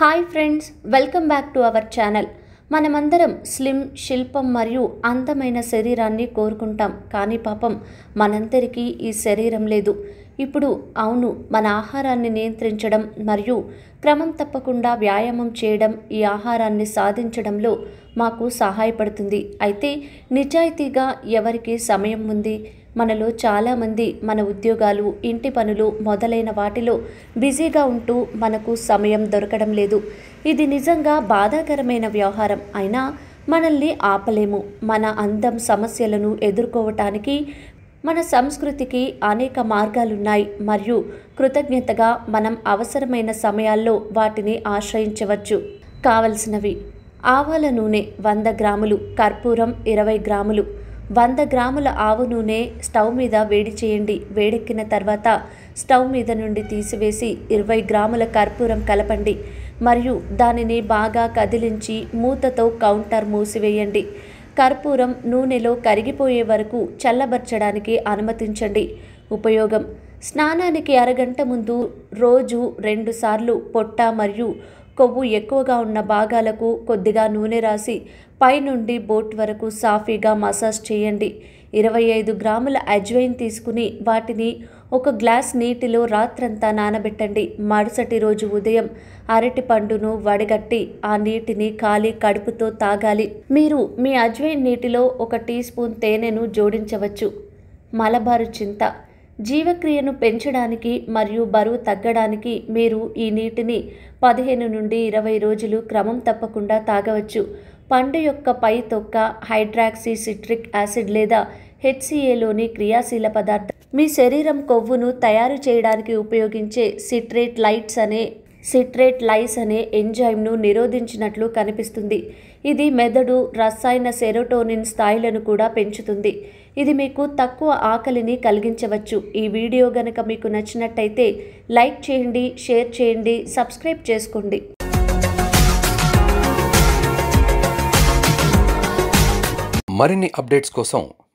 hi friends welcome back to our channel మనమందరం slim శిల్పం మరియు అందమైన శరీరాన్ని కోరుకుంటాం కానీ పాపం మనందరికీ ఈ శరీరం లేదు ఇప్పుడు అవును మన ఆహారాన్ని నియంత్రించడం మరియు క్రమం తప్పకుండా వ్యాయామం చేయడం ఈ ఆహారాన్ని సాధించడంలో మాకు సహాయపడుతుంది అయితే నిజాయితీగా ఎవరికి సమయం ఉంది మనలో చాలామంది మన ఉద్యోగాలు ఇంటి పనులు మొదలైన వాటిలో బిజీగా ఉంటూ మనకు సమయం దొరకడం లేదు ఇది నిజంగా బాధాకరమైన వ్యవహారం అయినా మనల్ని ఆపలేము మన అందం సమస్యలను ఎదుర్కోవటానికి మన సంస్కృతికి అనేక మార్గాలున్నాయి మరియు కృతజ్ఞతగా మనం అవసరమైన సమయాల్లో వాటిని ఆశ్రయించవచ్చు కావలసినవి ఆవాల నూనె వంద గ్రాములు కర్పూరం ఇరవై గ్రాములు వంద గ్రాముల ఆవు నూనె స్టవ్ మీద వేడి చేయండి వేడెక్కిన తర్వాత స్టవ్ మీద నుండి తీసివేసి ఇరవై గ్రాముల కర్పూరం కలపండి మరియు దానిని బాగా కదిలించి మూతతో కౌంటర్ మూసివేయండి కర్పూరం నూనెలో కరిగిపోయే వరకు చల్లబర్చడానికి అనుమతించండి ఉపయోగం స్నానానికి అరగంట ముందు రోజు రెండుసార్లు పొట్ట మరియు కొవ్వు ఎక్కువగా ఉన్న భాగాలకు కొద్దిగా నూనె రాసి పైనుండి బోట్ వరకు సాఫీగా మసాజ్ చేయండి ఇరవై ఐదు గ్రాముల అజ్వైన్ తీసుకుని వాటిని ఒక గ్లాస్ నీటిలో రాత్రంతా నానబెట్టండి మరుసటి రోజు ఉదయం అరటి పండును వడగట్టి ఆ నీటిని ఖాళీ కడుపుతో తాగాలి మీరు మీ అజ్వైన్ నీటిలో ఒక టీ స్పూన్ తేనెను జోడించవచ్చు మలబారు చింత జీవక్రియను పెంచడానికి మరియు బరువు తగ్గడానికి మీరు ఈ నీటిని పదిహేను నుండి ఇరవై రోజులు క్రమం తప్పకుండా తాగవచ్చు పండు యొక్క పై తొక్క హైడ్రాక్సీ సిట్రిక్ యాసిడ్ లేదా హెచ్సిఏలోని క్రియాశీల పదార్థం మీ శరీరం కొవ్వును తయారు చేయడానికి ఉపయోగించే సిట్రేట్ లైట్స్ అనే సిట్రేట్ లైస్ అనే ఎంజైమ్ను నిరోధించినట్లు కనిపిస్తుంది ఇది మెదడు రసాయన సెరోటోనిన్ స్థాయిలను కూడా పెంచుతుంది ఇది మీకు తక్కువ ఆకలిని కలిగించవచ్చు ఈ వీడియో గనక మీకు నచ్చినట్టయితే లైక్ చేయండి షేర్ చేయండి సబ్స్క్రైబ్ చేసుకోండి మరిన్ని అప్డేట్స్ కోసం